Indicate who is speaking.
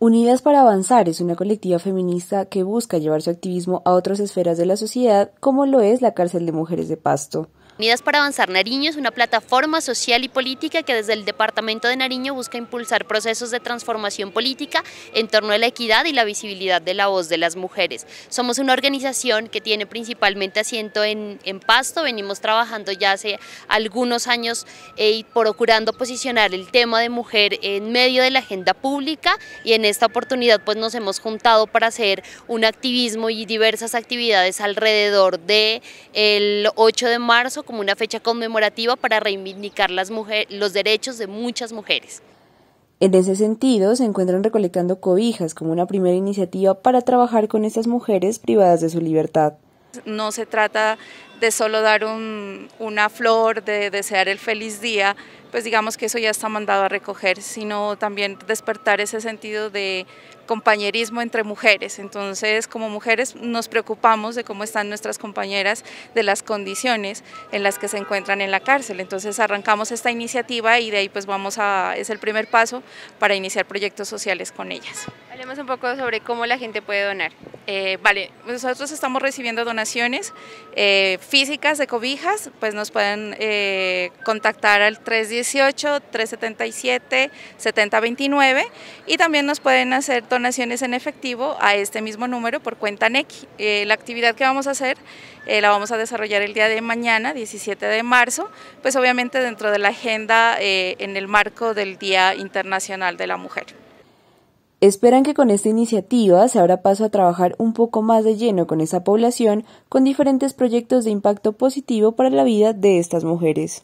Speaker 1: Unidas para Avanzar es una colectiva feminista que busca llevar su activismo a otras esferas de la sociedad, como lo es la cárcel de mujeres de Pasto.
Speaker 2: Unidas para Avanzar Nariño es una plataforma social y política que desde el Departamento de Nariño busca impulsar procesos de transformación política en torno a la equidad y la visibilidad de la voz de las mujeres. Somos una organización que tiene principalmente asiento en, en Pasto, venimos trabajando ya hace algunos años eh, procurando posicionar el tema de mujer en medio de la agenda pública y en esta oportunidad pues nos hemos juntado para hacer un activismo y diversas actividades alrededor del 8 de marzo como una fecha conmemorativa para reivindicar las los derechos de muchas mujeres.
Speaker 1: En ese sentido, se encuentran recolectando cobijas como una primera iniciativa para trabajar con estas mujeres privadas de su libertad.
Speaker 3: No se trata de solo dar una flor, de desear el feliz día, pues digamos que eso ya está mandado a recoger, sino también despertar ese sentido de compañerismo entre mujeres. Entonces, como mujeres nos preocupamos de cómo están nuestras compañeras, de las condiciones en las que se encuentran en la cárcel. Entonces, arrancamos esta iniciativa y de ahí pues vamos a es el primer paso para iniciar proyectos sociales con ellas. Hablemos un poco sobre cómo la gente puede donar. Eh, vale, nosotros estamos recibiendo donaciones eh, físicas de cobijas, pues nos pueden eh, contactar al 318-377-7029 y también nos pueden hacer donaciones en efectivo a este mismo número por cuenta NEC. Eh, la actividad que vamos a hacer eh, la vamos a desarrollar el día de mañana, 17 de marzo, pues obviamente dentro de la agenda en el marco del Día Internacional de la Mujer.
Speaker 1: Esperan que con esta iniciativa se abra paso a trabajar un poco más de lleno con esa población con diferentes proyectos de impacto positivo para la vida de estas mujeres.